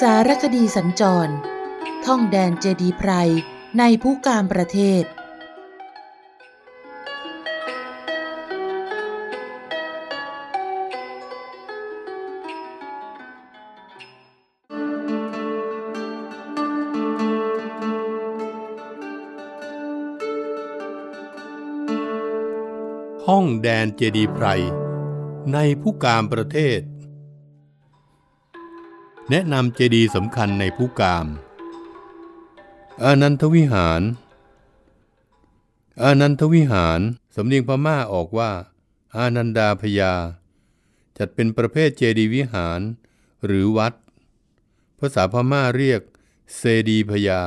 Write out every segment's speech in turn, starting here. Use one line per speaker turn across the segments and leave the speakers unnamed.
สารคดีสัญจร ท่องแดนเจดีไพร ในผู้การประเทศ
ท่องแดนเจดีไพร ในผู้การประเทศแนะนำเจดีย์สำคัญในผู้กามอานันทวิหาร อานันทวิหารสำเนียงพม่าออกว่า อานันดาพยา จัดเป็นประเภทเจดีย์วิหารหรือวัด ภาษาพม่าเรียก เซดีพยา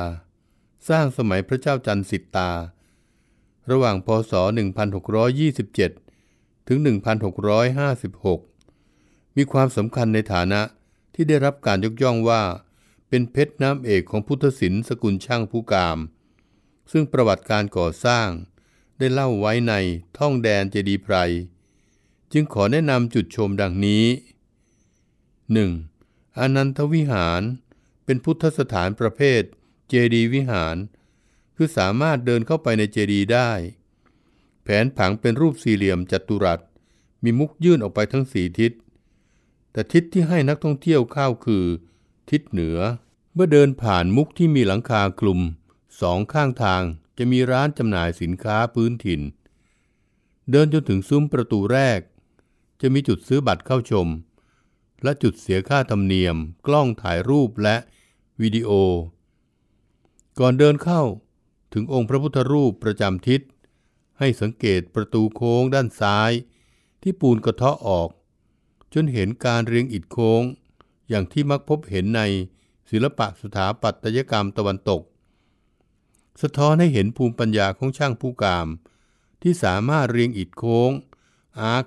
สร้างสมัยพระเจ้าจันสิตา ระหว่างพศ 1627 ถึง 1656 มีความสำคัญในฐานะที่ได้รับการยกย่องว่าเป็นเพชรน้ำเอกของพุทธศิลป์สกุลช่างผู้กาม ซึ่งประวัติการก่อสร้างได้เล่าไว้ในท่องแดนเจดีไพร จึงขอแนะนำจุดชมดังนี้ 1. อนันทวิหารเป็นพุทธสถานประเภทเจดีวิหาร คือสามารถเดินเข้าไปในเจดีได้ แผนผังเป็นรูปสี่เหลี่ยมจัตุรัส มีมุกยื่นออกไปทั้งสี่ทิศแต่ทิศที่ให้นักท่องเที่ยวเข้าคือ ทิศเหนือ เมื่อเดินผ่านมุกที่มีหลังคาคลุมสองข้างทางจะมีร้านจำหน่ายสินค้าพื้นถิ่น เดินจนถึงซุ้มประตูแรก จะมีจุดซื้อบัตรเข้าชม และจุดเสียค่าธรรมเนียม กล้องถ่ายรูปและวิดีโอ ก่อนเดินเข้าถึงองค์พระพุทธรูปประจำทิศ ให้สังเกตประตูโค้งด้านซ้าย ที่ปูนกระเทาะออกจนเห็นการเรียงอิฐโค้งอย่างที่มักพบเห็นในศิลปะสถาปัตยกรรมตะวันตก สะท้อนให้เห็นภูมิปัญญาของช่างผู้กาม ที่สามารถเรียงอิฐโค้งอาร์ค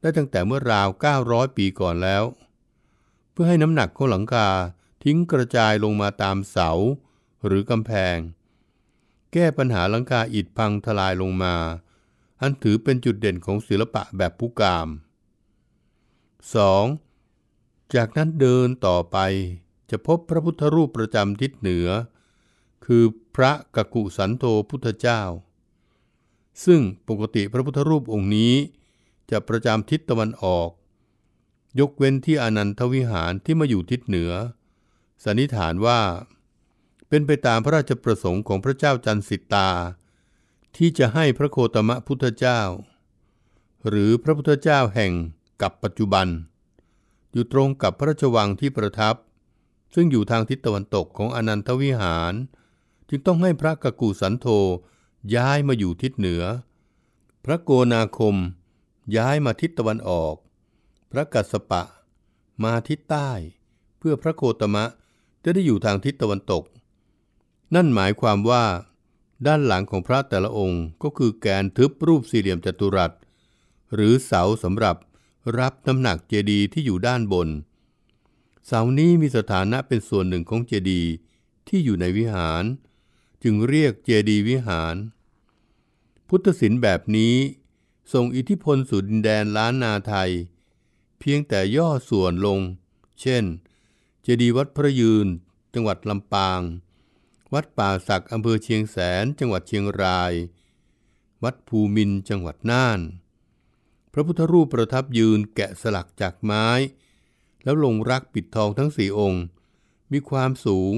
ได้ตั้งแต่เมื่อราว 900 ปีก่อนแล้ว เพื่อให้น้ำหนักของหลังคาทิ้งกระจายลงมาตามเสาหรือกำแพง แก้ปัญหาหลังคาอิฐพังทลายลงมา อันถือเป็นจุดเด่นของศิลปะแบบผู้กาม 2. จากนั้นเดินต่อไปจะพบพระพุทธรูปประจำทิศเหนือ คือพระกักุสันโธพุทธเจ้า ซึ่งปกติพระพุทธรูปองค์นี้ จะประจำทิศตะวันออก ยกเว้นที่อนันทวิหารที่มาอยู่ทิศเหนือสันนิษฐานว่า เป็นไปตามพระราชประสงค์ของพระเจ้าจันสิตา ที่จะให้พระโคตมะพุทธเจ้า หรือพระพุทธเจ้าแห่งกับปัจจุบัน อยู่ตรงกับพระราชวังที่ประทับ ซึ่งอยู่ทางทิศตะวันตกของอนันทวิหาร จึงต้องให้พระกกูสันโธย้ายมาอยู่ทิศเหนือ พระโกนาคม ย้ายมาทิศตะวันออก พระกัสปะมาทิศใต้ เพื่อพระโคตมะจะได้อยู่ทางทิศตะวันตก นั่นหมายความว่าด้านหลังของพระแต่ละองค์ก็คือแกนทึบรูปสี่เหลี่ยมจัตุรัส หรือเสาสำหรับรับน้ำหนักเจดีย์ที่อยู่ด้านบน เสานี้มีสถานะเป็นส่วนหนึ่งของเจดีย์ที่อยู่ในวิหาร จึงเรียกเจดีย์วิหาร พุทธศิลป์แบบนี้ส่งอิทธิพลสู่ดินแดนล้านนาไทย เพียงแต่ย่อส่วนลง เช่น เจดีย์วัดพระยืนจังหวัดลำปาง วัดป่าศักด์อำเภอเชียงแสนจังหวัดเชียงราย วัดภูมินจังหวัดน่านพระพุทธรูปประทับยืนแกะสลักจากไม้ แล้วลงรักปิดทองทั้งสี่องค์ มีความสูง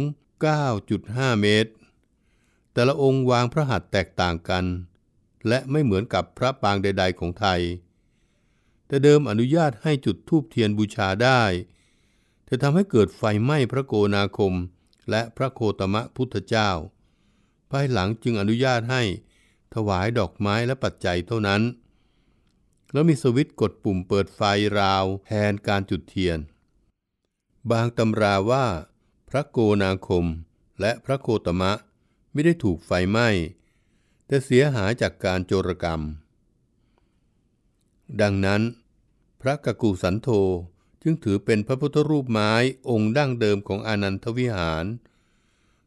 9.5 เมตร แต่ละองค์วางพระหัตถ์แตกต่างกัน และไม่เหมือนกับพระปางใดๆของไทย แต่เดิมอนุญาตให้จุดธูปเทียนบูชาได้จะทำให้เกิดไฟไหม้พระโกนาคมและพระโคตมะพุทธเจ้าภายหลังจึงอนุญาตให้ถวายดอกไม้และปัจจัยเท่านั้นแล้วมีสวิตช์กดปุ่มเปิดไฟราว แทนการจุดเทียน บางตำราว่าพระโกนาคมและพระโคตมะไม่ได้ถูกไฟไหม้ แต่เสียหายจากการโจรกรรม ดังนั้น พระกกูสันโธจึงถือเป็นพระพุทธรูปไม้องค์ดั้งเดิมของอนันทวิหาร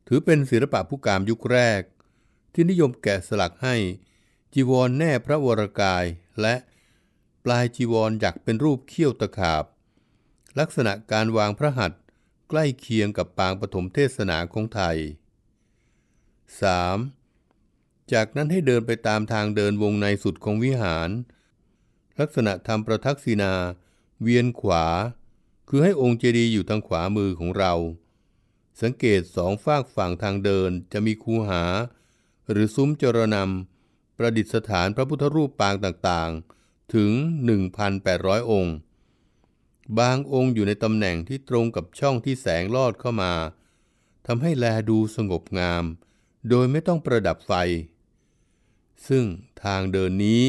ถือเป็นศิลปะผู้กามยุคแรก ที่นิยมแกะสลักให้จีวรแน่พระวรกายและปลายจีวรยักเป็นรูปเขี้ยวตะขาบ ลักษณะการวางพระหัตต์ใกล้เคียงกับปางปฐมเทศนาของไทย 3. จากนั้นให้เดินไปตามทางเดินวงในสุดของวิหาร ลักษณะทำประทักษิณาเวียนขวา คือให้องค์เจดีย์อยู่ทางขวามือของเรา สังเกตสองฝากฝั่งทางเดินจะมีคูหา หรือซุ้มจรนำ ประดิษฐานพระพุทธรูปปางต่าง ๆถึง 1,800 องค์ บางองค์อยู่ในตำแหน่งที่ตรงกับช่องที่แสงลอดเข้ามา ทำให้แลดูสงบงาม โดยไม่ต้องประดับไฟ ซึ่งทางเดินนี้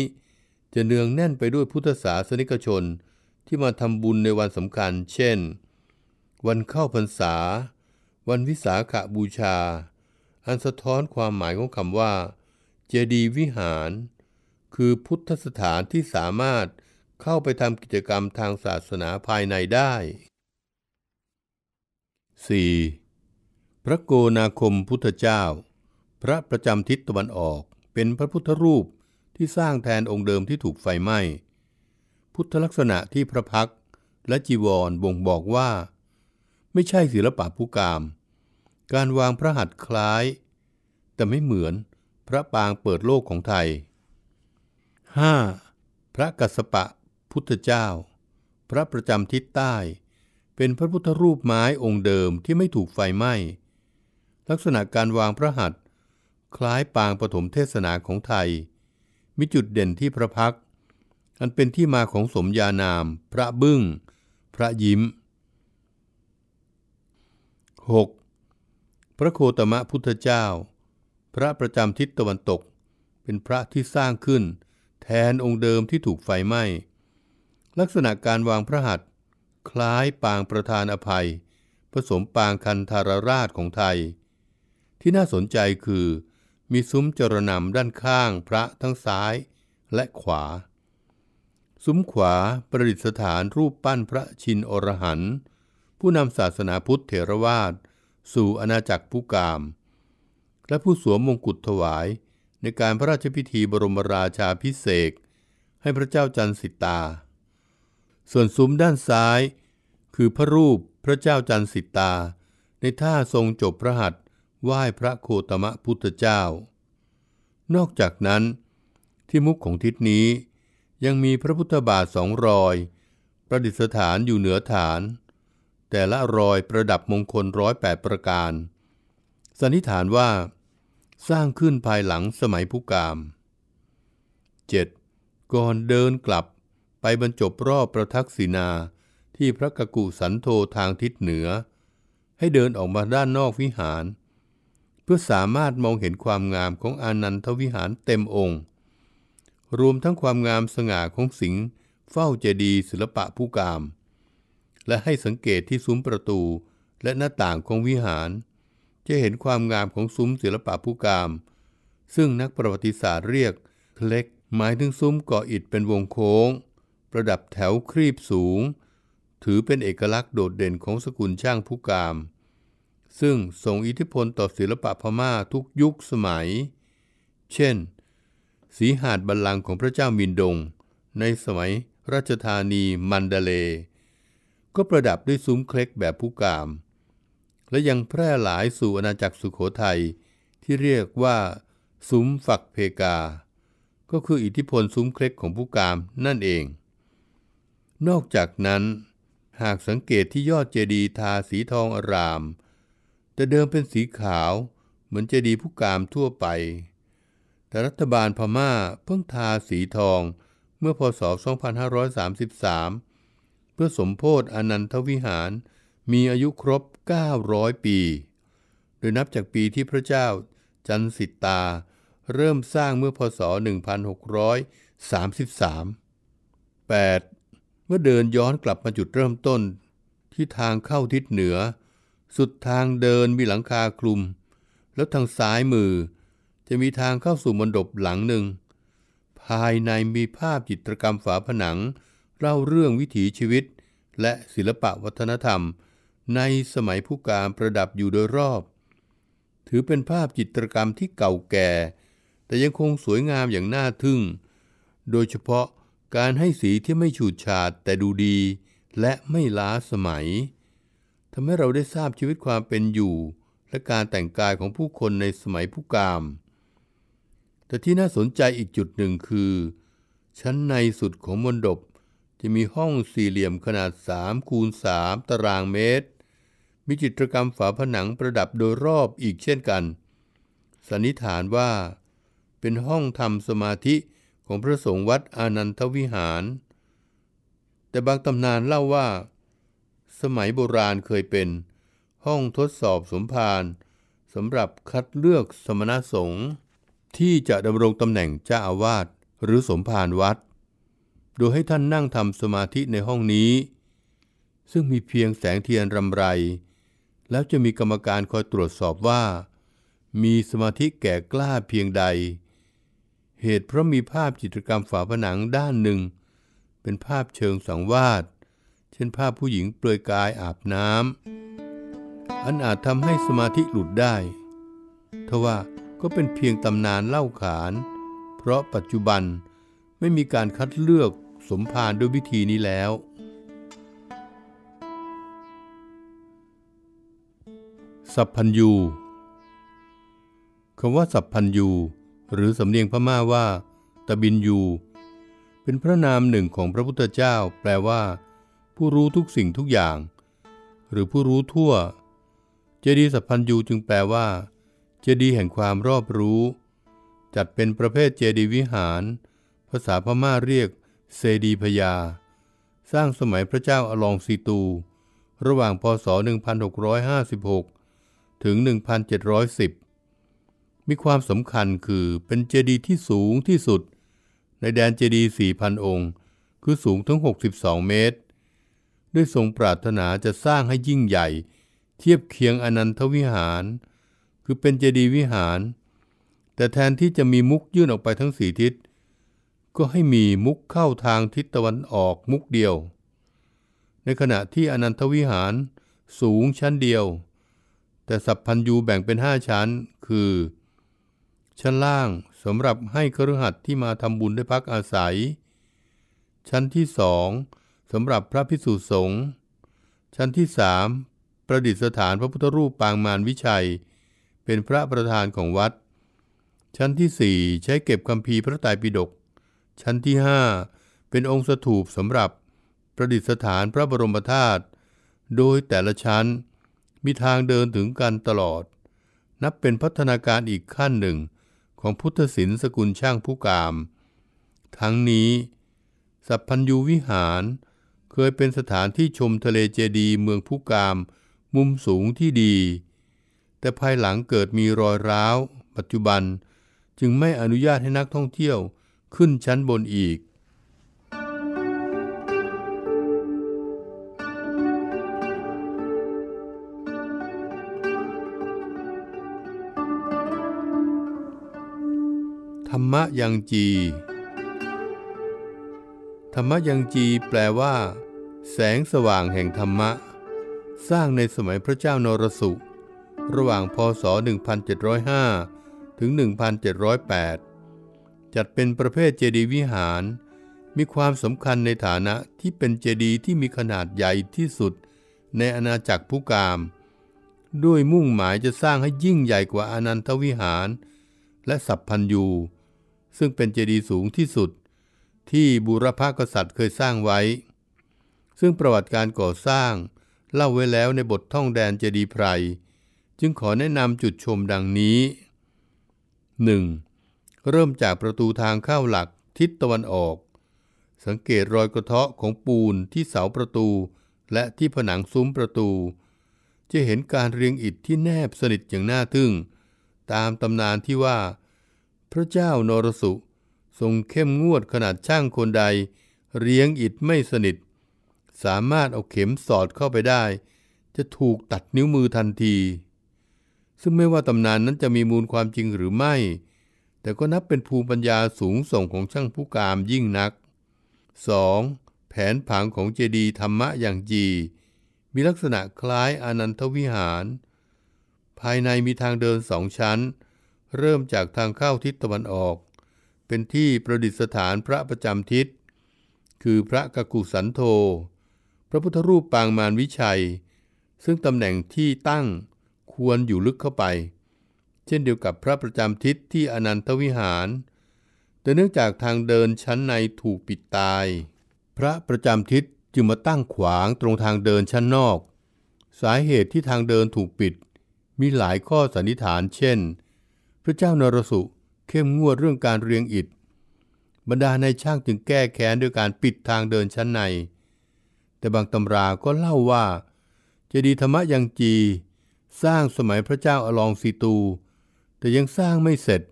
จะเนืองแน่นไปด้วยพุทธศาสนิกชนที่มาทำบุญในวันสำคัญ เช่น วันเข้าพรรษา วันวิสาขบูชา อันสะท้อนความหมายของคำว่า เจดีวิหารคือพุทธสถานที่สามารถเข้าไปทำกิจกรรมทางศาสนาภายในได้ 4. พระโกนาคมพุทธเจ้า พระประจำทิศตะวันออกเป็นพระพุทธรูปที่สร้างแทนองค์เดิมที่ถูกไฟไหม้ พุทธลักษณะที่พระพักและจีวรบ่งบอกว่า ไม่ใช่ศิลปะผู้กาม การวางพระหัตถ์คล้าย แต่ไม่เหมือนพระปางเปิดโลกของไทย 5. พระกัสสปะ พุทธเจ้า พระประจำทิศใต้ เป็นพระพุทธรูปไม้องค์เดิมที่ไม่ถูกไฟไหม้ ลักษณะการวางพระหัตถ์คล้ายปางปฐมเทศนาของไทย มีจุดเด่นที่พระพัก อันเป็นที่มาของสมญานาม พระบึง้ง พระยิ้ม 6. พระโคตมะ พุทธเจ้า พระประจำทิศตะวันตก เป็นพระที่สร้างขึ้นแทนองค์เดิมที่ถูกไฟไหม้ ลักษณะการวางพระหัตถ์คล้ายปางประธานอภัย ผสมปางคันธารราชของไทย ที่น่าสนใจคือมีซุ้มจรนำด้านข้างพระทั้งซ้ายและขวา ซุ้มขวาประดิษฐานรูปปั้นพระชินอรหันต์ผู้นำศาสนาพุทธเถรวาทสู่อาณาจักรผู้กาม และผู้สวมมงกุฎถวายในการพระราชพิธีบรมราชาพิเศษให้พระเจ้าจันสิตา ส่วนซุ้มด้านซ้ายคือพระรูปพระเจ้าจันสิตา ในท่าทรงจบพระหัตถ์ไหว้พระโคตมะพุทธเจ้า นอกจากนั้น ที่มุกของทิศนี้ยังมีพระพุทธบาทสองรอยประดิษฐานอยู่เหนือฐาน แต่ละรอยประดับมงคลร้อยแปดประการ สันนิษฐานว่าสร้างขึ้นภายหลังสมัยพุกาม 7. ก่อนเดินกลับไปบรรจบรอบประทักษินาที่พระกกุสันโธทางทิศเหนือ ให้เดินออกมาด้านนอกวิหาร เพื่อสามารถมองเห็นความงามของอานันทวิหารเต็มองค์ รวมทั้งความงามสง่าของสิงห์เฝ้าเจดีย์ศิลปะผู้กาม และให้สังเกตที่ซุ้มประตูและหน้าต่างของวิหารจะเห็นความงามของซุ้มศิลปะผู้กาม ซึ่งนักประวัติศาสตร์เรียก เคล็กหมายถึงซุ้มก่ออิฐเป็นวงโค้ง ประดับแถวครีบสูง ถือเป็นเอกลักษณ์โดดเด่นของสกุลช่างผู้กาม ซึ่งส่งอิทธิพลต่อศิลปะพม่าทุกยุคสมัย เช่น สีหาดบัลลังก์ของพระเจ้ามินดง ในสมัยราชธานีมันเดเล ก็ประดับด้วยซุ้มเคล็กแบบผู้กามและยังแพร่หลายสู่อาณาจักรสุขโขทัยที่เรียกว่าซุ้มฝักเพกา ก็คืออิทธิพลซุ้มเคล็กของผู้กามนั่นเอง นอกจากนั้น หากสังเกตที่ยอดเจดีย์ทาสีทองอารามแต่เดิมเป็นสีขาวเหมือนเจดีย์ผู้กามทั่วไป แต่รัฐบาลพม่าเพิ่งทาสีทองเมื่อพศ 2533 เพื่อสมโพธิอนันทวิหารมีอายุครบ 900 ปี โดยนับจากปีที่พระเจ้า จันสิตาเริ่มสร้างเมื่อพศ 1633 8. เมื่อเดินย้อนกลับมาจุดเริ่มต้นที่ทางเข้าทิศเหนือ สุดทางเดินมีหลังคาคลุม แล้วทางซ้ายมือ จะมีทางเข้าสู่มณฑปหลังหนึ่ง ภายในมีภาพจิตรกรรมฝาผนัง เล่าเรื่องวิถีชีวิต และศิลปะวัฒนธรรมในสมัยผู้การประดับอยู่โดยรอบ ถือเป็นภาพจิตรกรรมที่เก่าแก่ แต่ยังคงสวยงามอย่างน่าทึ่ง โดยเฉพาะการให้สีที่ไม่ฉูดฉาดแต่ดูดี และไม่ล้าสมัยทำให้เราได้ทราบชีวิตความเป็นอยู่ และการแต่งกายของผู้คนในสมัยผู้กามแต่ที่น่าสนใจอีกจุดหนึ่งคือ ชั้นในสุดของมณฑปจะมีห้องสี่เหลี่ยมขนาด3คูณ3ตารางเมตรมีจิตรกรรมฝาผนังประดับโดยรอบอีกเช่นกัน สันนิษฐานว่า เป็นห้องทำสมาธิของพระสงฆ์วัดอนันทวิหาร แต่บางตำนานเล่าว่า สมัยโบราณเคยเป็นห้องทดสอบสมภารสำหรับคัดเลือกสมณสงฆ์ที่จะดำรงตำแหน่งเจ้าอาวาสหรือสมภารวัด โดยให้ท่านนั่งทำสมาธิในห้องนี้ ซึ่งมีเพียงแสงเทียนรำไรแล้วจะมีกรรมการคอยตรวจสอบว่า มีสมาธิแก่กล้าเพียงใด เหตุเพราะมีภาพจิตรกรรมฝาผนังด้านหนึ่ง เป็นภาพเชิงสังวาสเช่นภาพผู้หญิงเปลือยกายอาบน้ำ อันอาจทำให้สมาธิหลุดได้ ทว่าก็เป็นเพียงตำนานเล่าขาน เพราะปัจจุบันไม่มีการคัดเลือกสมภารด้วยวิธีนี้แล้วสัพพัญยูคำว่าสัพพัญยูหรือสำเนียงพม่าว่าตะบินยู เป็นพระนามหนึ่งของพระพุทธเจ้า แปลว่า ผู้รู้ทุกสิ่งทุกอย่าง หรือผู้รู้ทั่ว เจดีสัพพัญยูจึงแปลว่าเจดีแห่งความรอบรู้ จัดเป็นประเภทเจดีวิหาร ภาษาพม่าเรียกเซดีพยา สร้างสมัยพระเจ้าอลองซีตู ระหว่างพศ 1656ถึง 1,710มีความสำคัญคือเป็นเจดีย์ที่สูงที่สุด ในแดนเจดีย์4,000 องค์ คือสูงถึง62 เมตร ด้วยทรงปรารถนาจะสร้างให้ยิ่งใหญ่เทียบเคียงอนันทวิหาร คือเป็นเจดีย์วิหาร แต่แทนที่จะมีมุกยื่นออกไปทั้งสี่ทิศ ก็ให้มีมุกเข้าทางทิศตะวันออกมุกเดียว ในขณะที่อนันทวิหารสูงชั้นเดียวแต่สัพพันยูแบ่งเป็น 5 ชั้น คือ ชั้นล่างสำหรับให้ครหัสที่มาทำบุญได้พักอาศัย ชั้นที่สองสำหรับพระพิสุสงฆ์ ชั้นที่สามประดิษฐานพระพุทธรูปปางมารวิชัย เป็นพระประธานของวัด ชั้นที่สี่ใช้เก็บคำพีพระไตรปิฎก ชั้นที่ห้าเป็นองค์สถูปสำหรับประดิษฐานพระบรมธาตุ โดยแต่ละชั้นมีทางเดินถึงกันตลอด นับเป็นพัฒนาการอีกขั้นหนึ่งของพุทธศิลป์สกุลช่างผู้กาม ทั้งนี้สัพพัญยูวิหารเคยเป็นสถานที่ชมทะเลเจดีเมืองผู้กามมุมสูงที่ดี แต่ภายหลังเกิดมีรอยร้าวปัจจุบันจึงไม่อนุญาตให้นักท่องเที่ยวขึ้นชั้นบนอีกรรมยังจี ธรรมยังจีแปลว่า แสงสว่างแห่งธรรมะ สร้างในสมัยพระเจ้านรสุ ระหว่างพศ 1705ถึง1708 จัดเป็นประเภทเจดีย์วิหาร มีความสำคัญในฐานะที่เป็นเจดีย์ที่มีขนาดใหญ่ที่สุดในอาณาจักรพุกาม ด้วยมุ่งหมายจะสร้างให้ยิ่งใหญ่กว่าอนันทวิหาร และสัพพัญยูซึ่งเป็นเจดีย์สูงที่สุด ที่บุรพกษัตริย์เคยสร้างไว้ ซึ่งประวัติการก่อสร้าง เล่าไว้แล้วในบทท่องแดนเจดีย์ไพร จึงขอแนะนำจุดชมดังนี้ 1. เริ่มจากประตูทางเข้าหลักทิศตะวันออก สังเกตรอยกระเทาะของปูนที่เสาประตูและที่ผนังซุ้มประตู จะเห็นการเรียงอิฐที่แนบสนิทอย่างน่าทึ่ง ตามตำนานที่ว่าพระเจ้านรสุ ทรงเข้มงวดขนาดช่างคนใด เรียงอิดไม่สนิท สามารถเอาเข็มสอดเข้าไปได้ จะถูกตัดนิ้วมือทันที ซึ่งไม่ว่าตำนานนั้นจะมีมูลความจริงหรือไม่ แต่ก็นับเป็นภูมิปัญญาสูงส่งของช่างผู้กามยิ่งนัก 2. แผนผังของเจดีธรรมะอย่างจีมีลักษณะคล้ายอนันทวิหาร ภายในมีทางเดินสองชั้นเริ่มจากทางเข้าทิศตะวันออก เป็นที่ประดิษฐานพระประจำทิศ คือพระกกุสันโธ พระพุทธรูปปางมารวิชัย ซึ่งตำแหน่งที่ตั้งควรอยู่ลึกเข้าไป เช่นเดียวกับพระประจำทิศที่อนันตวิหาร แต่เนื่องจากทางเดินชั้นในถูกปิดตาย พระประจำทิศจึงมาตั้งขวางตรงทางเดินชั้นนอก สาเหตุที่ทางเดินถูกปิด มีหลายข้อสันนิษฐาน เช่นพระเจ้านรสุเข้มงวดเรื่องการเรียงอิฐ บรรดาในช่างจึงแก้แค้นด้วยการปิดทางเดินชั้นใน แต่บางตำราก็เล่าว่า เจดีย์ธรรมยังจีสร้างสมัยพระเจ้าอลองสีตู แต่ยังสร้างไม่เสร็จ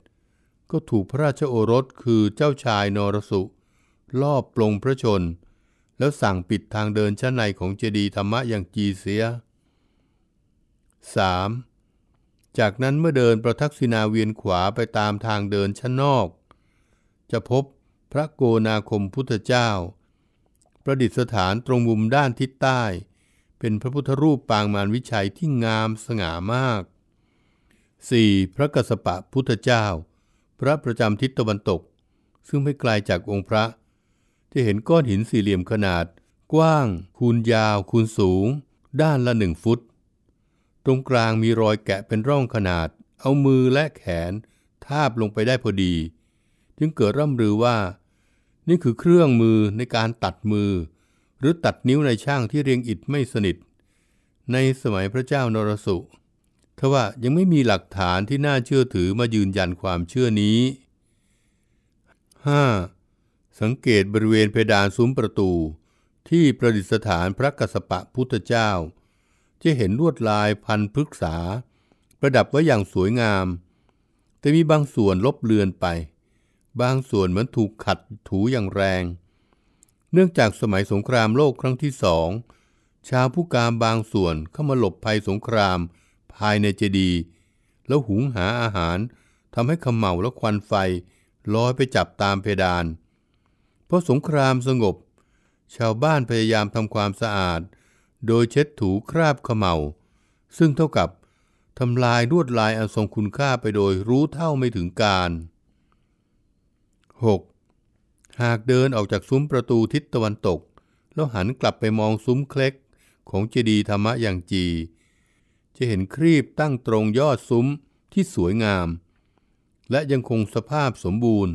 ก็ถูกพระราชโอรสคือเจ้าชายนรสุ ลอบปลงพระชน แล้วสั่งปิดทางเดินชั้นในของเจดีย์ธรรมยังจีเสีย 3. จากนั้นเมื่อเดินประทักษิณาเวียนขวาไปตามทางเดินชั้นนอก จะพบพระโกนาคมพุทธเจ้า ประดิษฐานตรงมุมด้านทิศใต้ เป็นพระพุทธรูปปางมารวิชัยที่งามสง่ามาก 4. พระกสปะพุทธเจ้าพระประจำทิศตะวันตกซึ่งไม่ไกลาจากองค์พระ ที่เห็นก้อนหินสี่เหลี่ยมขนาด กว้าง คูณยาว คูณสูง ด้านละหนึ่งฟุตตรงกลางมีรอยแกะเป็นร่องขนาด เอามือและแขน ทาบลงไปได้พอดี จึงเกิดร่ำรือว่า นี่คือเครื่องมือในการตัดมือ หรือตัดนิ้วในช่างที่เรียงอิฐไม่สนิท ในสมัยพระเจ้านรสุทว่ายังไม่มีหลักฐานที่น่าเชื่อถือมายืนยันความเชื่อนี้ 5. สังเกตบริเวณเพดานซุ้มประตู ที่ประดิษฐานพระกัสสปะพุทธเจ้าจะเห็นลวดลายพันพฤกษา ประดับไว้อย่างสวยงาม แต่มีบางส่วนลบเลือนไป บางส่วนเหมือนถูกขัดถูอย่างแรง เนื่องจากสมัยสงครามโลกครั้งที่สองชาวผู้กามบางส่วนเข้ามาหลบภัยสงครามภายในเจดีย์แล้วหุงหาอาหารทำให้ขมเหลาและควันไฟลอยไปจับตามเพดาน เพราะสงครามสงบ ชาวบ้านพยายามทำความสะอาดโดยเช็ดถูคราบขมเหลาซึ่งเท่ากับทำลายลวดลายอันทรงคุณค่าไปโดยรู้เท่าไม่ถึงการ 6. หากเดินออกจากซุ้มประตูทิศตะวันตก แล้วหันกลับไปมองซุ้มเคล็กของเจดีย์ธรรมะอย่างจี จะเห็นครีบตั้งตรงยอดซุ้มที่สวยงาม และยังคงสภาพสมบูรณ์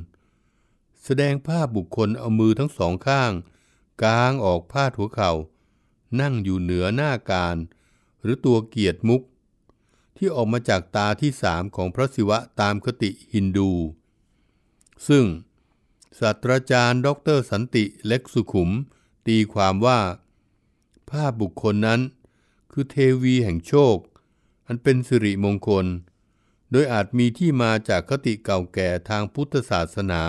แสดงภาพบุคคลเอามือทั้งสองข้าง กางออกพาดหัวเขา่านั่งอยู่เหนือหน้าการหรือตัวเกียรติมุก ที่ออกมาจากตาที่สามของพระศิวะตามคติฮินดู ซึ่งศาสตราจารย์ ดรสันติเล็กสุขุมตีความว่า ภาพบุคคลนั้นคือเทวีแห่งโชค อันเป็นสิริมงคล โดยอาจมีที่มาจากคติเก่าแก่ทางพุทธศาสนา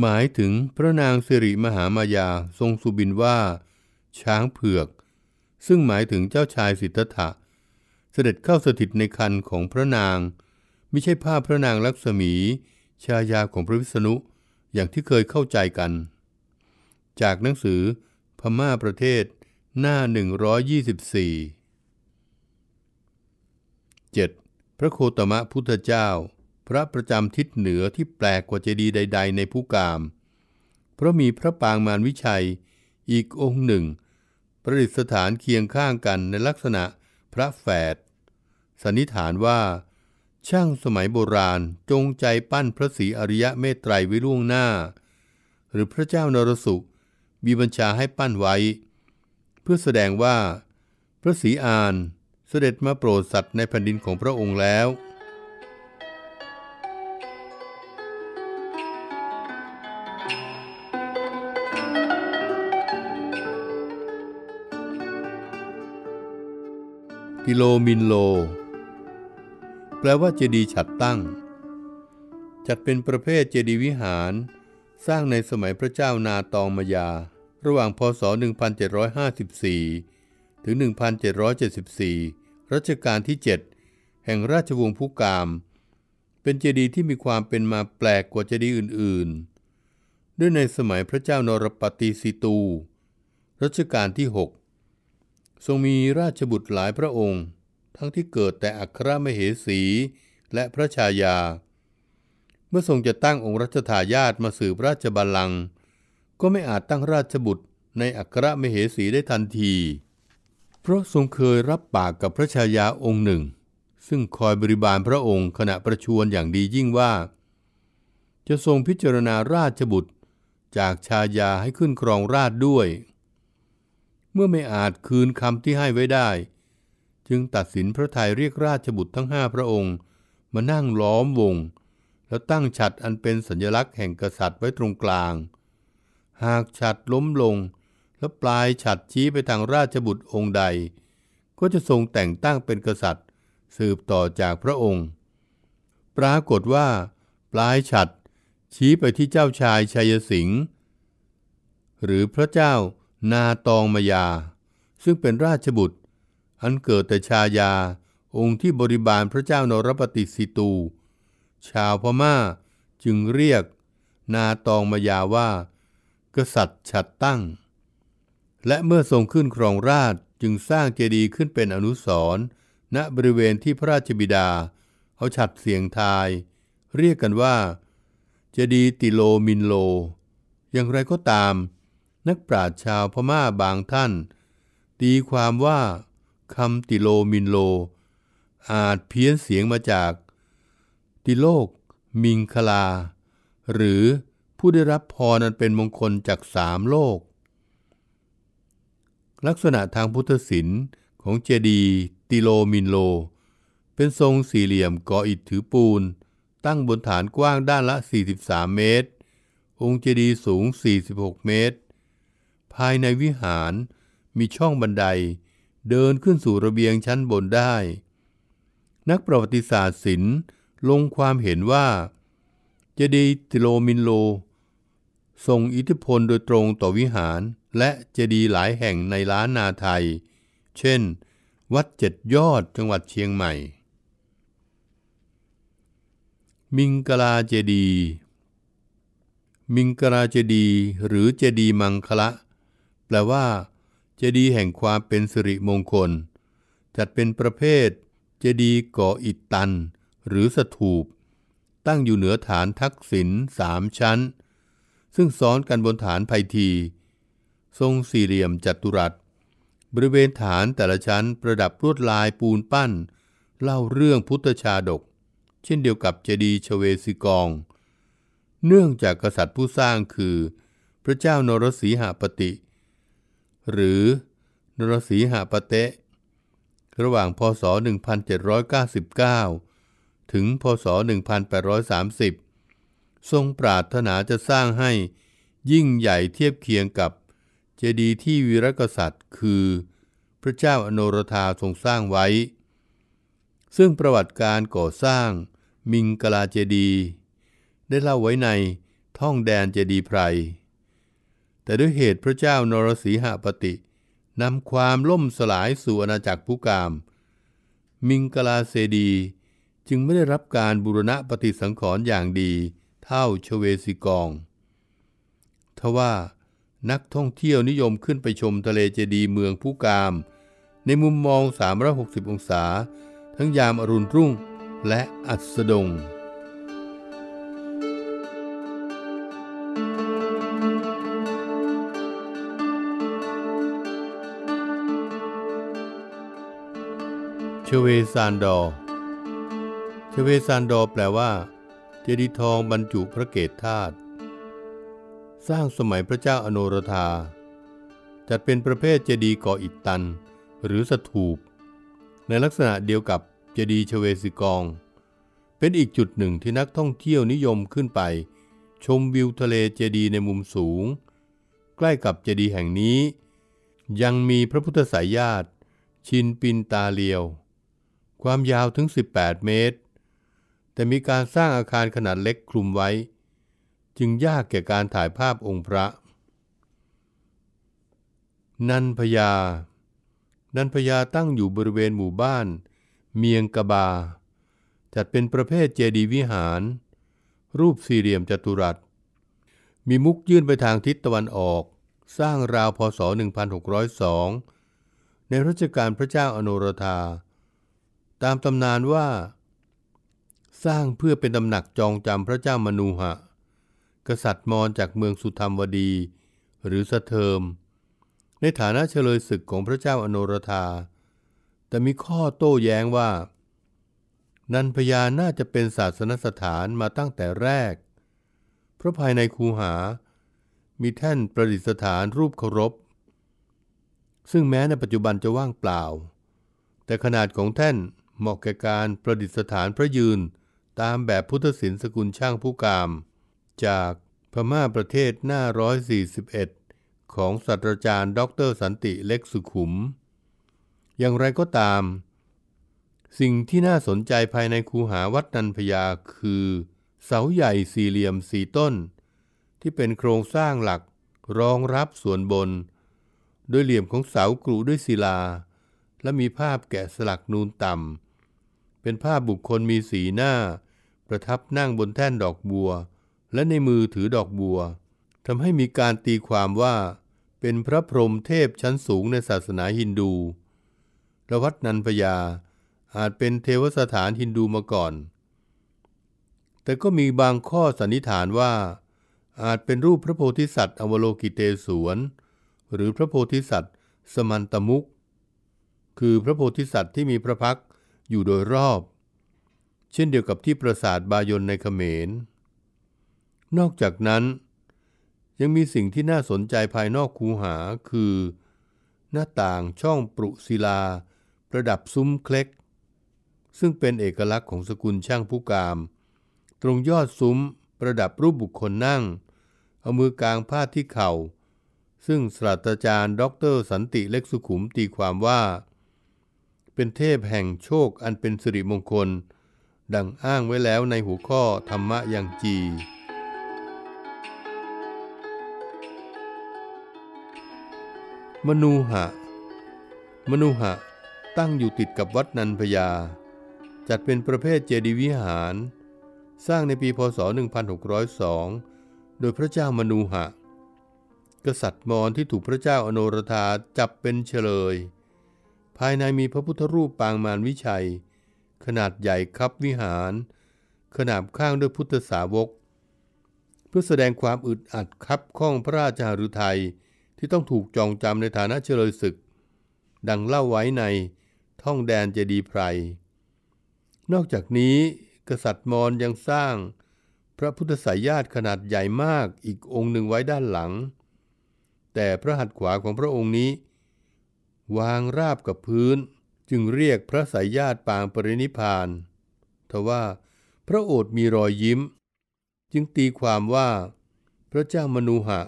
หมายถึงพระนางสิริมหามายาทรงสุบินว่าช้างเผือก ซึ่งหมายถึงเจ้าชายสิทธัตถะเสด็จเข้าสถิตในคันของพระนางไม่ใช่ภาพพระนางลักษมี ชายาของพระวิษณุอย่างที่เคยเข้าใจกัน จากหนังสือพม่าประเทศหน้า 124 7. พระโคตมะพุทธเจ้า พระประจำทิศเหนือที่แปลกกว่าเจดีย์ใด ๆ ในภูกาม เพราะมีพระปางมารวิชัยอีกองค์หนึ่ง ประดิษฐานเคียงข้างกันในลักษณะพระแฝดสันนิษฐานว่า ช่างสมัยโบราณจงใจปั้นพระศรีอริยะเมตไตรไว้ล่วงหน้า หรือพระเจ้านรสุมีบัญชาให้ปั้นไว้ เพื่อแสดงว่า พระศรีอานเสด็จมาโปรดสัตว์ในแผ่นดินของพระองค์แล้วิโลมินโล แปลว่าเจดีย์ฉัดตั้ง จัดเป็นประเภทเจดีย์วิหาร สร้างในสมัยพระเจ้านาตองมายา ระหว่างพศ 1754ถึง1774 รัชกาลที่ 7 แห่งราชวงศ์พุกาม เป็นเจดีย์ที่มีความเป็นมาแปลกกว่าเจดีย์อื่นๆ ด้วยในสมัยพระเจ้านรปฏิสิตู รัชกาลที่ 6ทรงมีราชบุตรหลายพระองค์ ทั้งที่เกิดแต่อัครมเหสีและพระชายา เมื่อทรงจะตั้งองค์รัชทายาทมาสืบราชบัลลังก์ก็ไม่อาจตั้งราชบุตรในอัครมเหสีได้ทันที เพราะทรงเคยรับปากกับพระชายาองค์หนึ่ง ซึ่งคอยบริบาลพระองค์ขณะประชวรอย่างดียิ่งว่า จะทรงพิจารณาราชบุตร จากชายาให้ขึ้นครองราชด้วยเมื่อไม่อาจคืนคำที่ให้ไว้ได้ จึงตัดสินพระทัยเรียกราชบุตรทั้งห้าพระองค์ มานั่งล้อมวง แล้วตั้งฉัดอันเป็นสัญลักษณ์แห่งกษัตริย์ไว้ตรงกลาง หากฉัดล้มลงแล้วปลายฉัดชี้ไปทางราชบุตรองค์ใด ก็จะทรงแต่งตั้งเป็นกษัตริย์ สืบต่อจากพระองค์ ปรากฏว่า ปลายฉัดชี้ไปที่เจ้าชายชัยสิงห์หรือพระเจ้านาตองมายา ซึ่งเป็นราชบุตร อันเกิดแต่ชายา องค์ที่บริบาลพระเจ้า นรปฏิสิตู ชาวพม่าจึงเรียก นาตองมายาว่า กษัตริย์ฉัดตั้ง และเมื่อทรงขึ้นครองราชจึงสร้างเจดีย์ขึ้นเป็นอนุสรณ์ณบริเวณที่พระราชบิดาเขาฉัดเสียงทาย เรียกกันว่า เจดีย์ติโลมินโล อย่างไรก็ตามนักปราชญ์ชาวพม่าบางท่าน ตีความว่าคำติโลมินโล อาจเพี้ยนเสียงมาจาก ติโลกมิงคลา หรือผู้ได้รับพรนั้นเป็นมงคลจากสามโลก ลักษณะทางพุทธศิลป์ของเจดีย์ติโลมินโล เป็นทรงสี่เหลี่ยมก่ออิฐถือปูนตั้งบนฐานกว้างด้านละ 43 เมตรองค์เจดีย์สูง 46 เมตรภายในวิหารมีช่องบันได เดินขึ้นสู่ระเบียงชั้นบนได้ นักประวัติศาสตร์ศิลป์ลงความเห็นว่า เจดีย์ติโลมินโลส่งอิทธิพลโดยตรงต่อวิหารและเจดีย์หลายแห่งในล้านนาไทย เช่น วัดเจ็ดยอดจังหวัดเชียงใหม่ มิงกลาเจดีมิงกลาเจดีหรือเจดีมังคละแปลว่าเจดีย์แห่งความเป็นสิริมงคล จัดเป็นประเภทเจดีย์ก่ออิฐตันหรือสถูป ตั้งอยู่เหนือฐานทักษิณสามชั้น ซึ่งซ้อนกันบนฐานไพที ทรงสี่เหลี่ยมจัตุรัส บริเวณฐานแต่ละชั้นประดับลวดลายปูนปั้น เล่าเรื่องพุทธชาดก เช่นเดียวกับเจดีย์ชเวสิกอง เนื่องจากกษัตริย์ผู้สร้างคือ พระเจ้านรสีหปฏิหรือนรสีหาปะเตะ ระหว่างพศ 1799 ถึงพศ 1830 ทรงปรารถนาจะสร้างให้ยิ่งใหญ่เทียบเคียงกับเจดีย์ที่วิรกษัตริย์คือพระเจ้าอโนรธาทรงสร้างไว้ ซึ่งประวัติการก่อสร้างมิงกลาเจดีย์ได้เล่าไว้ในท่องแดนเจดีไพรแต่ด้วยเหตุพระเจ้านรสีหปฏินำความล่มสลายสู่อาณาจักรพุกาม มิงกลาเซดี จึงไม่ได้รับการบูรณะปฏิสังขรณ์อย่างดี เท่าชเวสิกองทว่านักท่องเที่ยวนิยมขึ้นไปชมทะเลเจดีเมืองพุกาม ในมุมมอง 360 องศา ทั้งยามอรุณรุ่งและอัสดงชเวซานดอชเวซานดอแปลว่า เจดีย์ทองบรรจุพระเกศธาตุสร้างสมัยพระเจ้าอโนรธา จัดเป็นประเภทเจดีย์ก่ออิฐตันหรือสถูป ในลักษณะเดียวกับเจดีย์ชเวสิกอง เป็นอีกจุดหนึ่งที่นักท่องเที่ยวนิยมขึ้นไป ชมวิวทะเลเจดีย์ในมุมสูง ใกล้กับเจดีย์แห่งนี้ ยังมีพระพุทธสายญาติชินปินตาเลียวความยาวถึง 18 เมตร แต่มีการสร้างอาคารขนาดเล็กคลุมไว้ จึงยากแก่การถ่ายภาพองค์พระ นันพยา นันพยาตั้งอยู่บริเวณหมู่บ้านเมียงกบา จัดเป็นประเภทเจดีย์วิหาร รูปสี่เหลี่ยมจัตุรัส มีมุกยื่นไปทางทิศตะวันออก สร้างราวพศ 1602 ในรัชกาลพระเจ้าอโนรธาตามตำนานว่า สร้างเพื่อเป็นตำหนักจองจำพระเจ้ามนูหะ กษัตริย์มอนจากเมืองสุธรรมวดี หรือสะเทิม ในฐานะเฉลยศึกของพระเจ้าอโนรธา แต่มีข้อโต้แย้งว่า นันพญาน่าจะเป็นศาสนสถานมาตั้งแต่แรกเพราะภายในคูหา มีแท่นประดิษฐานรูปเคารพ ซึ่งแม้ในปัจจุบันจะว่างเปล่า แต่ขนาดของแท่นเหมาะแก่การประดิษฐานพระยืนตามแบบพุทธศิลป์สกุลช่างผู้กาม จากพม่าประเทศหน้า141 ของศาสตราจารย์ ดรสันติเล็กสุขุม อย่างไรก็ตาม สิ่งที่น่าสนใจภายในคูหาวัดนันพยาคือเสาใหญ่สี่เหลี่ยมสีต้น ที่เป็นโครงสร้างหลักรองรับส่วนบนโดยเหลี่ยมของเสากรุด้วยศิลา และมีภาพแกะสลักนูนต่ำเป็นภาพบุคคลมีสีหน้าประทับนั่งบนแท่นดอกบัว และในมือถือดอกบัวทำให้มีการตีความว่าเป็นพระพรหมเทพชั้นสูงในศาสนาฮินดูและวัดนันพยาอาจเป็นเทวสถานฮินดูมาก่อน แต่ก็มีบางข้อสันนิษฐานว่า อาจเป็นรูปพระโพธิสัตว์อวโลกิเตศวน หรือพระโพธิสัตว์สมันตมุก คือพระโพธิสัตว์ที่มีพระพักอยู่โดยรอบ เช่นเดียวกับที่ปราสาทบายอนในเขมร นอกจากนั้น ยังมีสิ่งที่น่าสนใจภายนอกคูหาคือหน้าต่างช่องปรุศิลา ประดับซุ้มเคล็ก ซึ่งเป็นเอกลักษณ์ของสกุลช่างผู้กาม ตรงยอดซุ้มประดับรูปบุคคลนั่ง เอามือกลางพาดที่เขา่า ซึ่งศาสตราจารย์ ดรสันติเล็กสุขุมตีความว่าเป็นเทพแห่งโชคอันเป็นสิริมงคล ดังอ้างไว้แล้วในหัวข้อธรรมะยังจี มนูหะมนูหะตั้งอยู่ติดกับวัดนันพยา จัดเป็นประเภทเจดีย์วิหาร สร้างในปีพศ 1602 โดยพระเจ้ามนูหะ กษัตริย์มอญที่ถูกพระเจ้าอโนรธาจับเป็นเฉลยภายในมีพระพุทธรูปปางมารวิชัย ขนาดใหญ่ครับวิหาร ขนาบข้างด้วยพุทธสาวก เพื่อแสดงความอึดอัดครับข้องพระราชาฤทัยที่ต้องถูกจองจำในฐานะเฉลยศึก ดังเล่าไว้ในท่องแดนเจดีไพร นอกจากนี้กษัตริย์มอญยังสร้าง พระพุทธสายญาติขนาดใหญ่มากอีกองค์หนึ่งไว้ด้านหลัง แต่พระหัตถ์ขวาของพระองค์นี้วางราบกับพื้นจึงเรียกพระสายญาติปางปรินิพานทว่าพระโอษมีรอยยิ้ม จึงตีความว่า พระเจ้ามนูหะ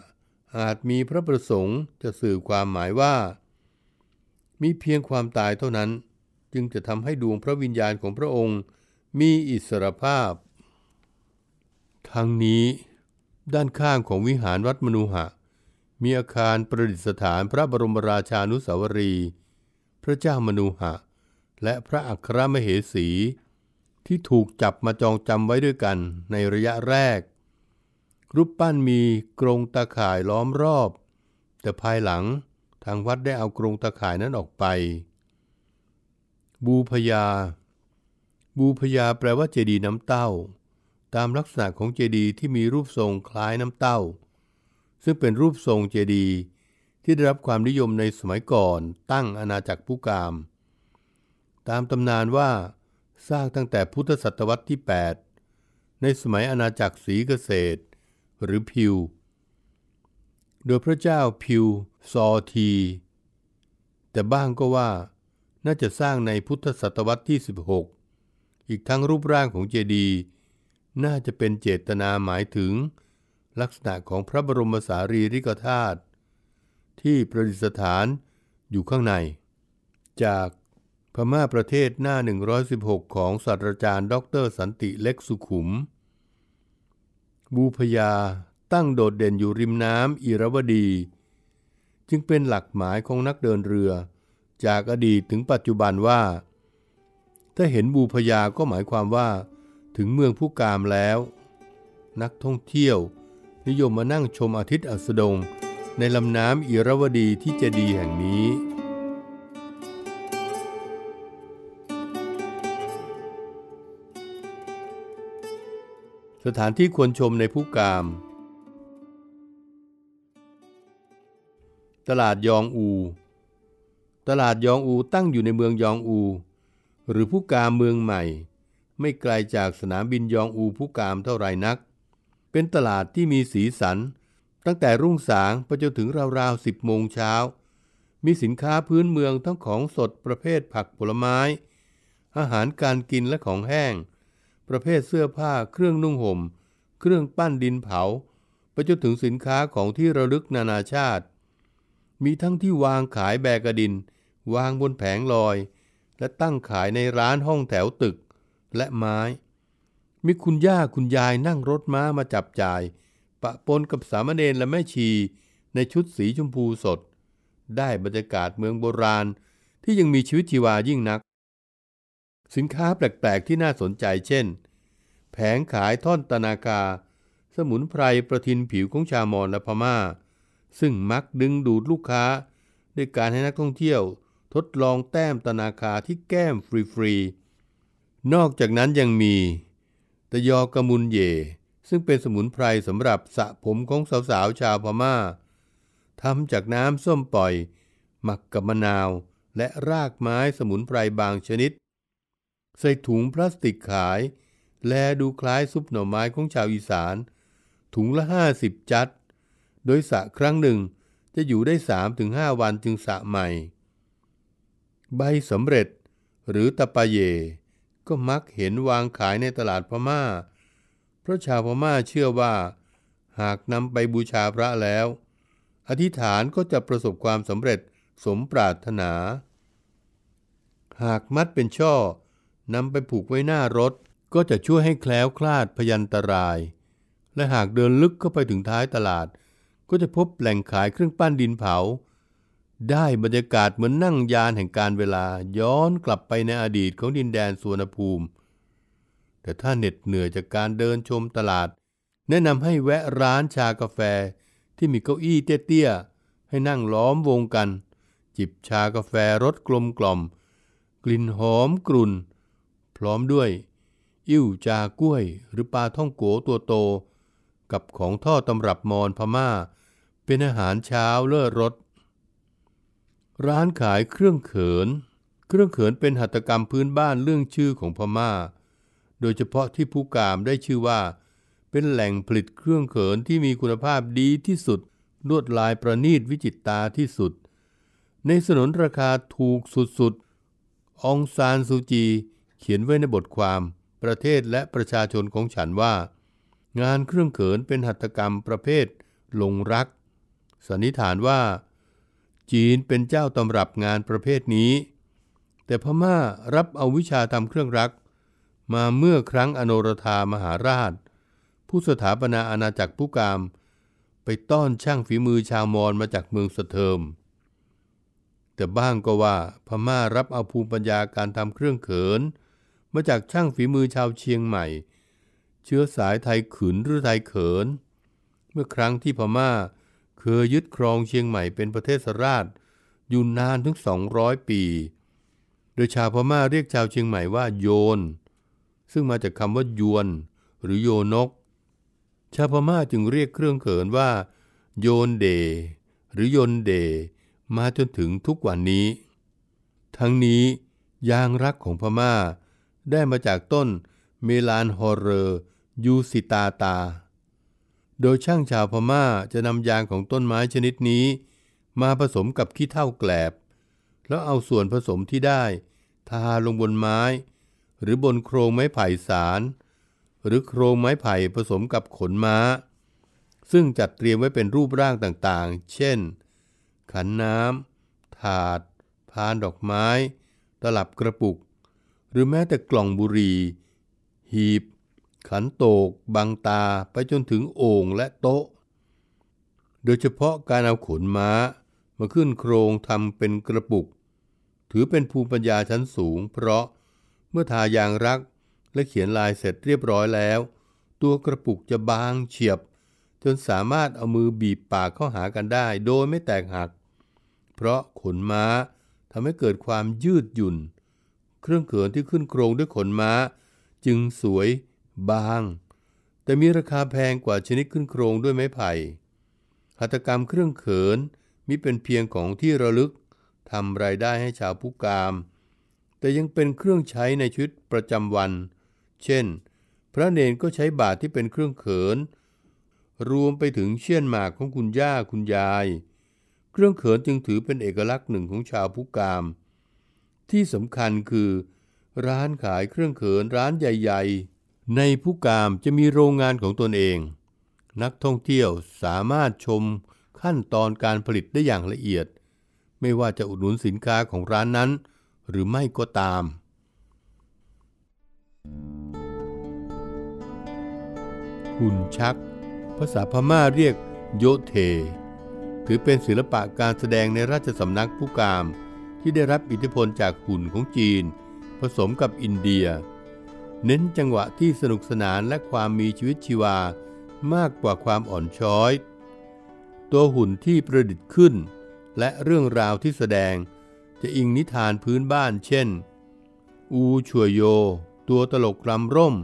อาจมีพระประสงค์จะสื่อความหมายว่า มีเพียงความตายเท่านั้นจึงจะทำให้ดวงพระวิญญาณของพระองค์มีอิสรภาพทั้งนี้ด้านข้างของวิหารวัดมนูหะมีอาคารประดิษฐานพระบรมราชานุสาวรี พระเจ้ามนูหะ และพระอัครมเหสี ที่ถูกจับมาจองจำไว้ด้วยกันในระยะแรก รูปปั้นมีกรงตาข่ายล้อมรอบ แต่ภายหลังทางวัดได้เอากรงตาข่ายนั้นออกไป บูพยา บูพยาแปลว่าเจดีน้ำเต้า ตามลักษณะของเจดีที่มีรูปทรงคล้ายน้ำเต้าซึ่งเป็นรูปทรงเจดีย์ที่ได้รับความนิยมในสมัยก่อนตั้งอาณาจักรพุกาม ตามตำนานว่า สร้างตั้งแต่พุทธศตวรรษที่ 8 ในสมัยอาณาจักรศรีเกษตร หรือพิว โดยพระเจ้าพิวซอทีแต่บ้างก็ว่าน่าจะสร้างในพุทธศตวรรษที่ 16 อีกทั้งรูปร่างของเจดีย์น่าจะเป็นเจตนาหมายถึงลักษณะของพระบรมสารีริกธาตุที่ประดิษฐานอยู่ข้างใน จากพม่าประเทศหน้า 116 ของศาสตราจารย์ ดรสันติเล็กสุขุม บูพยาตั้งโดดเด่นอยู่ริมน้ำอิรวดี จึงเป็นหลักหมายของนักเดินเรือจากอดีตถึงปัจจุบันว่า ถ้าเห็นบูพยาก็หมายความว่าถึงเมืองผู้กามแล้ว นักท่องเที่ยวนิยมมานั่งชมอาทิตย์อัสดงในลำน้ำอิรวดีที่เจดีย์แห่งนี้ สถานที่ควรชมในผู้กาม ตลาดยองอู ตลาดยองอูตั้งอยู่ในเมืองยองอู หรือผู้กามเมืองใหม่ ไม่ไกลจากสนามบินยองอูผู้กามเท่าไรนักเป็นตลาดที่มีสีสันตั้งแต่รุ่งสางไปจนถึงราวๆสิบโมงเช้า มีสินค้าพื้นเมืองทั้งของสดประเภทผักผลไม้ อาหารการกินและของแห้ง ประเภทเสื้อผ้าเครื่องนุ่งหม่ม เครื่องปั้นดินเผาไปจนถึงสินค้าของที่ระลึกนานาชาติ มีทั้งที่วางขายแบกระดิน วางบนแผงลอย และตั้งขายในร้านห้องแถวตึกและไม้มีคุณย่าคุณยายนั่งรถม้ามาจับจ่าย ปะปนกับสามเณรและแม่ชีในชุดสีชมพูสด ได้บรรยากาศเมืองโบราณที่ยังมีชีวิตชีวายิ่งนัก สินค้าแปลก ๆ ที่น่าสนใจเช่น แผงขายท่อนตนาคา สมุนไพรประทินผิวของชามอญและพมา่า ซึ่งมักดึงดูดลูกค้า ด้วยการให้นักท่องเที่ยวทดลองแต้มตนาคาที่แก้มฟรี ๆ นอกจากนั้นยังมีตยอกมุนเย ซึ่งเป็นสมุนไพรสำหรับสระผมของสาวๆชาวพมา่าทำจากน้ำส้มปล่อยหมักกับมะนาวและรากไม้สมุนไพรบางชนิด ใส่ถุงพลาสติกขาย แลดูคล้ายซุปหน่อไม้ของชาวอีสาน ถุงละ50จัด โดยสระครั้งหนึ่งจะอยู่ได้3-5วันจึงสระใหม่ ใบสำเร็จหรือตะปะเยก็มักเห็นวางขายในตลาดพมา่า เพราะชาวพม่าเชื่อว่าหากนำไปบูชาพระแล้ว อธิษฐานก็จะประสบความสำเร็จสมปรารถนา หากมัดเป็นช่อนำไปผูกไว้หน้ารถ ก็จะช่วยให้แคล้วคลาดพยันตราย และหากเดินลึกเข้าไปถึงท้ายตลาด ก็จะพบแหล่งขายเครื่องปั้นดินเผาได้บรรยากาศเหมือนนั่งยานแห่งการเวลาย้อนกลับไปในอดีตของดินแดนสวนภูมิ แต่ถ้าเหน็ดเหนื่อยจากการเดินชมตลาด แนะนำให้แวะร้านชากาแฟที่มีเก้าอี้เตี้ยๆให้นั่งล้อมวงกัน จิบชากาแฟรสกลมกล่อม กลิ่นหอมกรุ่น พร้อมด้วยอิ่วจากล้วยหรือปลาท่องโกตัวโต กับของทอดตำรับมอนพมา่า เป็นอาหารเช้าเลิศรสร้านขายเครื่องเขิน เครื่องเขินเป็นหัตถกรรมพื้นบ้านเรื่องชื่อของพมา่า โดยเฉพาะที่ภูกามได้ชื่อว่า เป็นแหล่งผลิตเครื่องเขินที่มีคุณภาพดีที่สุด ลวดลายประณีตวิจิตตาที่สุด ในสนนราคาถูกสุดๆองซานซูจี เขียนไว้ในบทความ ประเทศและประชาชนของฉันว่า งานเครื่องเขินเป็นหัตถกรรมประเภทลงรักสันนิษฐานว่าจีนเป็นเจ้าตำรับงานประเภทนี้ แต่พม่ารับเอาวิชาทำเครื่องรัก มาเมื่อครั้งอโนรธามหาราช ผู้สถาปนาอาณาจักรผู้กาม ไปต้อนช่างฝีมือชาวมอญมาจากเมืองสเทิม แต่บ้างก็ว่าพม่ารับเอาภูมิปัญญาการทำเครื่องเขิน มาจากช่างฝีมือชาวเชียงใหม่ เชื้อสายไทยขืนหรือไทยเขิน เมื่อครั้งที่พม่าเคยยึดครองเชียงใหม่เป็นประเทศราชอยู่นานถึง200 ปี โดยชาวพม่าเรียกชาวเชียงใหม่ว่าโยน ซึ่งมาจากคำว่ายวน หรือโยนก ชาวพม่าจึงเรียกเครื่องเขินว่าโยนเด หรือโยนเด มาจนถึงทุกวันนี้ ทั้งนี้ยางรักของพม่าได้มาจากต้นเมลานฮอเรยูสิตาตาโดยช่างชาวพม่าจะนำยางของต้นไม้ชนิดนี้มาผสมกับขี้เถ้าแกลบ แล้วเอาส่วนผสมที่ได้ทาลงบนไม้ หรือบนโครงไม้ไผ่สารหรือโครงไม้ไผ่ผสมกับขนม้า ซึ่งจัดเตรียมไว้เป็นรูปร่างต่างๆ เช่น ขันน้ำถาด พานดอกไม้ ตลับกระปุก หรือแม้แต่กล่องบุหรี่หีบขันโตกบังตาไปจนถึงโอ่งและโต๊ะ โดยเฉพาะการเอาขนม้ามาขึ้นโครงทำเป็นกระปุก ถือเป็นภูมิปัญญาชั้นสูง เพราะเมื่อทายางรักและเขียนลายเสร็จเรียบร้อยแล้ว ตัวกระปุกจะบางเฉียบ จนสามารถเอามือบีบปากเข้าหากันได้ โดยไม่แตกหัก เพราะขนม้าทำให้เกิดความยืดหยุ่น เครื่องเขินที่ขึ้นโครงด้วยขนม้าจึงสวยบางแต่มีราคาแพงกว่าชนิดขึ้นโครงด้วยไม้ไผ่ หัตถกรรมเครื่องเขินมิเป็นเพียงของที่ระลึกทำรายได้ให้ชาวผู้กาม แต่ยังเป็นเครื่องใช้ในชีวิตประจำวัน เช่นพระเนนก็ใช้บาทที่เป็นเครื่องเขิน รวมไปถึงเชี่ยนหมากของคุณย่า คุณยาย เครื่องเขินจึงถือเป็นเอกลักษณ์หนึ่งของชาวผู้กาม ที่สำคัญคือ ร้านขายเครื่องเขินร้านใหญ่ ๆในผู้กามจะมีโรงงานของตนเอง นักท่องเที่ยวสามารถชมขั้นตอนการผลิตได้อย่างละเอียด ไม่ว่าจะอุดหนุนสินค้าของร้านนั้นหรือไม่ก็ตามหุ่นชัก ภาษาพม่าเรียกโยเทถือเป็นศิลปะการแสดงในราชสำนักผู้กามที่ได้รับอิทธิพลจากหุ่นของจีนผสมกับอินเดียเน้นจังหวะที่สนุกสนานและความมีชีวิตชีวามากกว่าความอ่อนช้อย ตัวหุ่นที่ประดิษฐ์ขึ้นและเรื่องราวที่แสดง จะอิงนิทานพื้นบ้านเช่น อูชัวโย ตัวตลกรำร่ม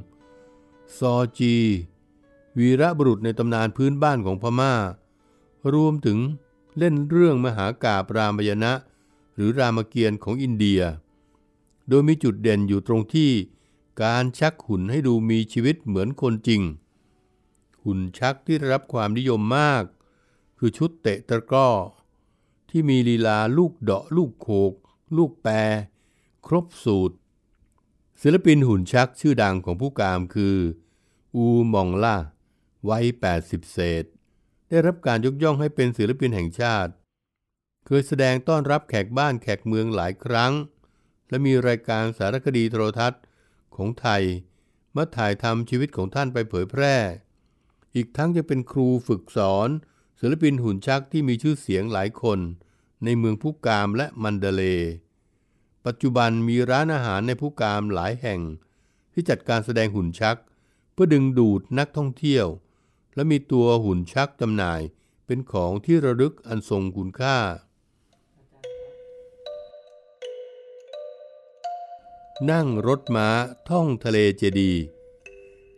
ซอจี วีระบุรุษในตำนานพื้นบ้านของพมา่า รวมถึงเล่นเรื่องมหากาบรามยนะหรือรามเกียรติ์ของอินเดีย โดยมีจุดเด่นอยู่ตรงที่การชักหุ่นให้ดูมีชีวิตเหมือนคนจริง หุ่นชักที่รับความนิยมมาก คือชุดเตะตะกร้อที่มีลีลาลูกเดาะ ลูกโขกลูกแปรครบสูตร ศิลปินหุ่นชักชื่อดังของผู้กามคืออูมองล่าวัย80 เศษ ได้รับการยกย่องให้เป็นศิลปินแห่งชาติ เคยแสดงต้อนรับแขกบ้านแขกเมืองหลายครั้ง และมีรายการสารคดีโทรทัศน์ของไทยมาถ่ายทำชีวิตของท่านไปเผยแพร่ อีกทั้งจะเป็นครูฝึกสอน ศิลปินหุ่นชักที่มีชื่อเสียงหลายคน ในเมืองพุกามและมันเดเล ปัจจุบันมีร้านอาหารในพุกามหลายแห่ง ที่จัดการแสดงหุ่นชัก เพื่อดึงดูดนักท่องเที่ยว และมีตัวหุ่นชักจำหน่ายเป็นของที่ระลึกอันทรงคุณค่านั่งรถม้าท่องทะเลเจดี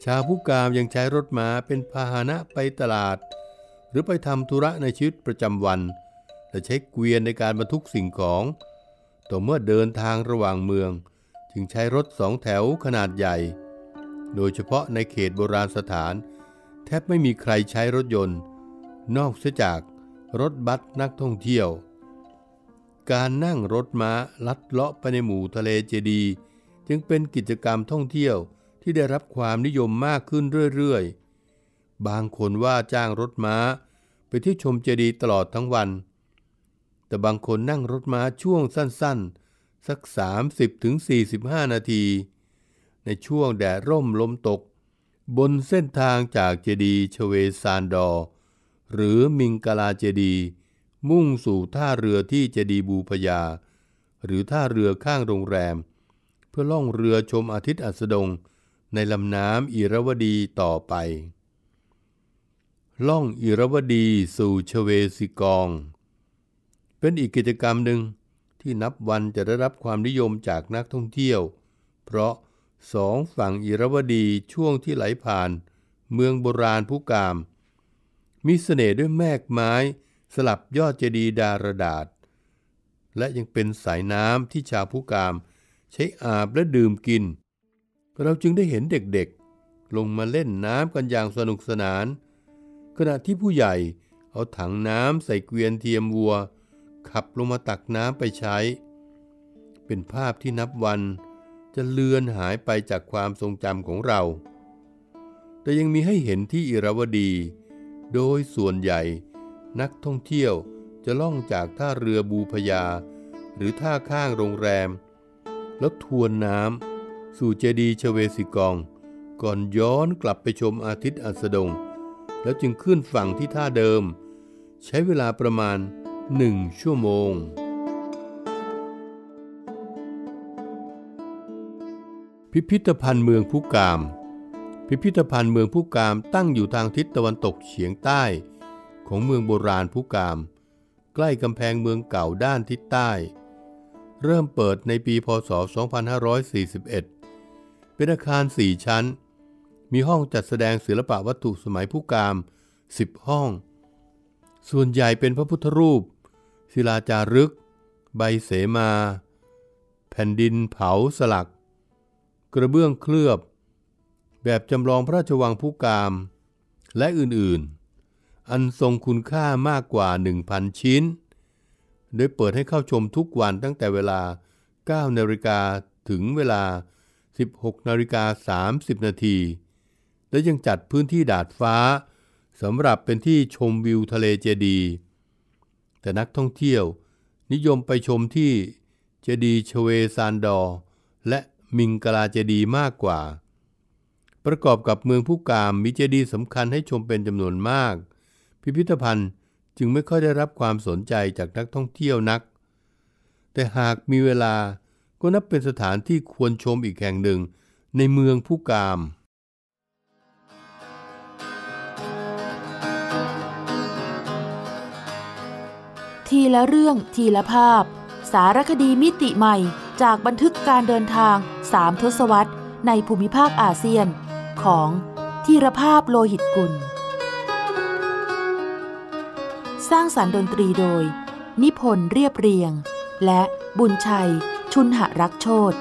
ชาวผู้กามยังใช้รถม้าเป็นพาหนะไปตลาด หรือไปทำธุระในชีวิตประจำวัน และใช้เกวียนในการบรรทุกสิ่งของ ต่อเมื่อเดินทางระหว่างเมือง จึงใช้รถสองแถวขนาดใหญ่ โดยเฉพาะในเขตโบราณสถาน แทบไม่มีใครใช้รถยนต์ นอกเสียจากรถบัสนักท่องเที่ยว การนั่งรถม้าลัดเลาะไปในหมู่ทะเลเจดีย์จึงเป็นกิจกรรมท่องเที่ยวที่ได้รับความนิยมมากขึ้นเรื่อยๆ บางคนว่าจ้างรถม้าไปที่ชมเจดีย์ตลอดทั้งวัน แต่บางคนนั่งรถม้าช่วงสั้นๆ สัก 30-45 นาที ในช่วงแดดร่มลมตก บนเส้นทางจากเจดีย์ชเวซานดอ หรือมิงกลาเจดีย์มุ่งสู่ท่าเรือที่เจดีบูพยา หรือท่าเรือข้างโรงแรมเพื่อล่องเรือชมอาทิตย์อัสดงในลำน้ำอิรวดีต่อไป ล่องอิรวดีสู่ชเวสิกอง เป็นอีกกิจกรรมหนึ่งที่นับวันจะได้รับความนิยมจากนักท่องเที่ยว เพราะสองฝั่งอิรวดีช่วงที่ไหลผ่าน เมืองโบราณผู้กาม มีเสน่ห์ด้วยแมกไม้สลับยอดเจดีย์ดารดาษและยังเป็นสายน้ำที่ชาวผู้กามใช้อาบและดื่มกิน เราจึงได้เห็นเด็กๆ ลงมาเล่นน้ำกันอย่างสนุกสนาน ขณะที่ผู้ใหญ่เอาถังน้ำใส่เกวียนเทียมวัว ขับลงมาตักน้ำไปใช้ เป็นภาพที่นับวันจะเลือนหายไปจากความทรงจำของเรา แต่ยังมีให้เห็นที่อิรวดี โดยส่วนใหญ่นักท่องเที่ยวจะล่องจากท่าเรือบูพยา หรือท่าข้างโรงแรมแล้วทวนน้ำสู่เจดีย์ชเวสิกอง ก่อนย้อนกลับไปชมอาทิตย์อัสดง แล้วจึงขึ้นฝั่งที่ท่าเดิม ใช้เวลาประมาณหนึ่งชั่วโมง พิพิธภัณฑ์เมืองผู้กาม พิพิธภัณฑ์เมืองผู้กามตั้งอยู่ทางทิศตะวันตกเฉียงใต้ ของเมืองโบราณผู้กาม ใกล้กำแพงเมืองเก่าด้านทิศใต้เริ่มเปิดในปีพศ 2541 เป็นอาคาร 4 ชั้น มีห้องจัดแสดงศิลปะวัตถุสมัยผู้กาม 10 ห้อง ส่วนใหญ่เป็นพระพุทธรูป ศิลาจารึก ใบเสมา แผ่นดินเผาสลัก กระเบื้องเคลือบ แบบจำลองพระราชวังผู้กาม และอื่นๆ อันทรงคุณค่ามากกว่า 1,000 ชิ้นโดยเปิดให้เข้าชมทุกวันตั้งแต่เวลา 9 นาฬิกาถึงเวลา 16 นาฬิกา 30 นาทีและยังจัดพื้นที่ดาดฟ้าสำหรับเป็นที่ชมวิวทะเลเจดี แต่นักท่องเที่ยว นิยมไปชมที่เจดีชเวซานดอ และมิงกลาเจดีมากกว่า ประกอบกับเมืองผู้กามมีเจดีสำคัญให้ชมเป็นจำนวนมาก พิพิธภัณฑ์จึงไม่ค่อยได้รับความสนใจจากนักท่องเที่ยวนัก แต่หากมีเวลาก็นับเป็นสถานที่ควรชมอีกแห่งหนึ่งในเมืองผู้กาม
ทีละเรื่องทีละภาพ สารคดีมิติใหม่จากบันทึกการเดินทางสามทศวรรษ ในภูมิภาคอาเซียน ของทีรภาพโลหิตกุลสร้างสารรค์ดนตรีโดย นิพนธ์เรียบเรียง และบุญชัยชุนหรักโชต